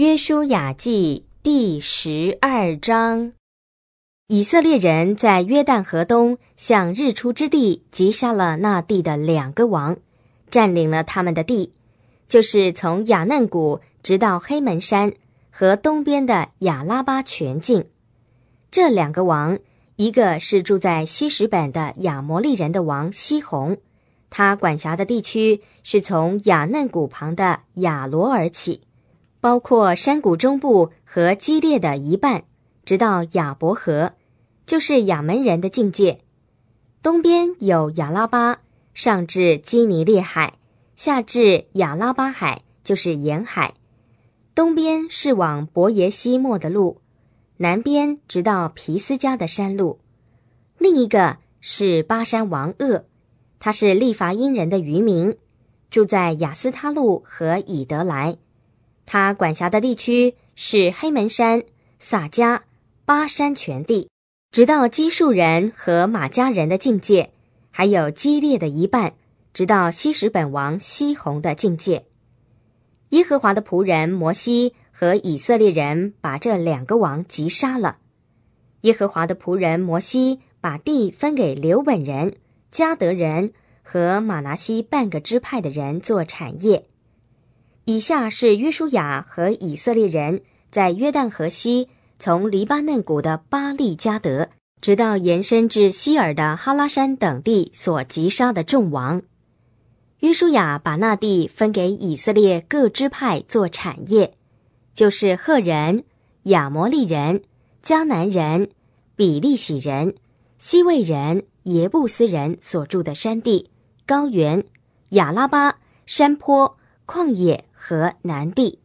约书亚记第十二章，以色列人在约旦河东向日出之地击杀了那地的两个王，占领了他们的地，就是从雅嫩谷直到黑门山和东边的雅拉巴全境。这两个王，一个是住在西什本的亚摩利人的王西红，他管辖的地区是从雅嫩谷旁的雅罗而起。包括山谷中部和激烈的一半，直到雅伯河，就是亚门人的境界。东边有亚拉巴，上至基尼列海，下至亚拉巴海，就是沿海。东边是往伯耶西莫的路，南边直到皮斯加的山路。另一个是巴山王厄，他是利伐因人的渔民，住在雅斯他路和以德莱。他管辖的地区是黑门山、撒迦、巴山全地，直到基述人和马加人的境界，还有激烈的一半，直到西什本王西宏的境界。耶和华的仆人摩西和以色列人把这两个王击杀了。耶和华的仆人摩西把地分给刘本人、迦德人和马拿西半个支派的人做产业。以下是约书亚和以色列人在约旦河西，从黎巴嫩谷的巴利加德，直到延伸至希尔的哈拉山等地所击杀的众王。约书亚把那地分给以色列各支派做产业，就是赫人、亚摩利人、迦南人、比利洗人、西魏人、耶布斯人所住的山地、高原、亚拉巴山坡、旷野。和南地，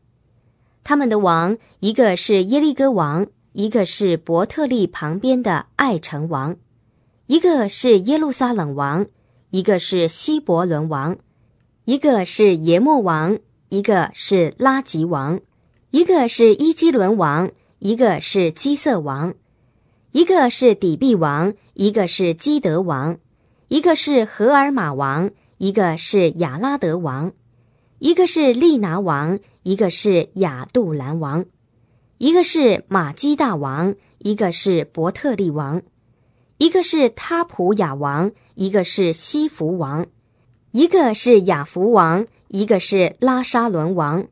他们的王，一个是耶利哥王，一个是伯特利旁边的爱城王，一个是耶路撒冷王，一个是希伯伦王，一个是耶莫王，一个是拉吉王，一个是伊基伦王，一个是基色王，一个是底壁王，一个是基德王，一个是荷尔玛王，一个是亚拉德王。一个是利拿王，一个是亚杜兰王，一个是马基大王，一个是伯特利王，一个是塔普雅王，一个是西弗王，一个是亚弗王，一个是拉沙伦王，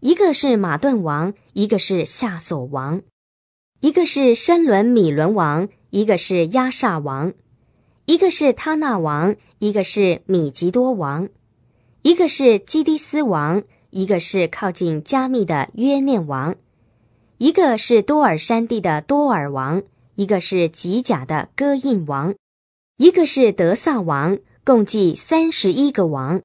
一个是马顿王，一个是夏索王，一个是申伦米伦王，一个是亚煞王，一个是他那王，一个是米吉多王。一个是基迪斯王，一个是靠近加密的约念王，一个是多尔山地的多尔王，一个是吉甲的戈印王，一个是德萨王，共计三十一个王。